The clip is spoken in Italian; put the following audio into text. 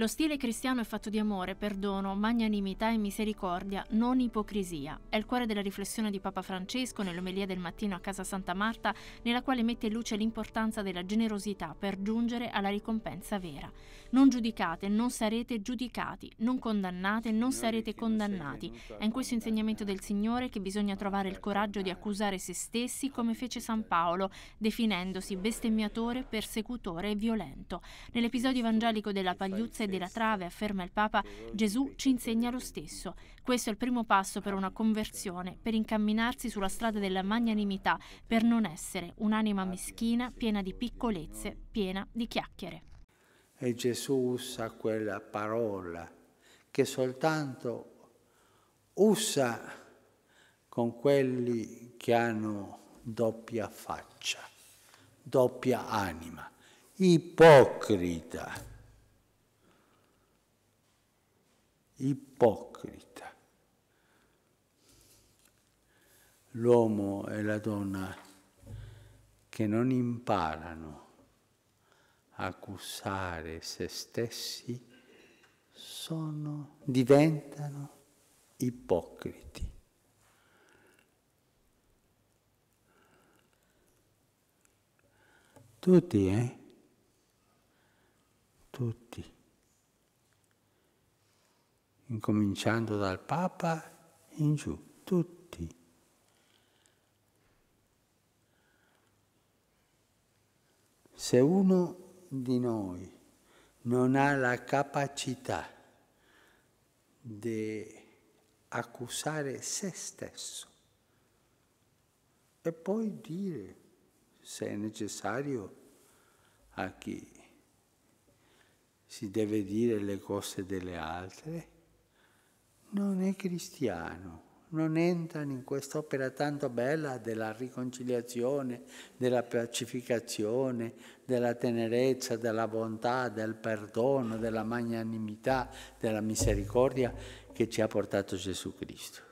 Lo stile cristiano è fatto di amore, perdono, magnanimità e misericordia, non ipocrisia. È il cuore della riflessione di Papa Francesco nell'omelia del mattino a casa Santa Marta, nella quale mette in luce l'importanza della generosità per giungere alla ricompensa vera. Non giudicate, non sarete giudicati, non condannate, non sarete condannati. È in questo insegnamento del Signore che bisogna trovare il coraggio di accusare se stessi come fece San Paolo, definendosi bestemmiatore, persecutore e violento. Nell'episodio evangelico della pagliuzza della trave, afferma il Papa, Gesù ci insegna lo stesso. Questo è il primo passo per una conversione, per incamminarsi sulla strada della magnanimità, per non essere un'anima meschina, piena di piccolezze, piena di chiacchiere. E Gesù usa quella parola che soltanto usa con quelli che hanno doppia faccia, doppia anima, ipocrita. ipocrita. L'uomo e la donna che non imparano a custare se stessi sono, diventano ipocriti. Tutti, eh? Tutti incominciando dal Papa in giù, tutti. Se uno di noi non ha la capacità di accusare se stesso e poi dire se è necessario a chi si deve dire le cose delle altre, non è cristiano, non entra in quest'opera tanto bella della riconciliazione, della pacificazione, della tenerezza, della bontà, del perdono, della magnanimità, della misericordia che ci ha portato Gesù Cristo.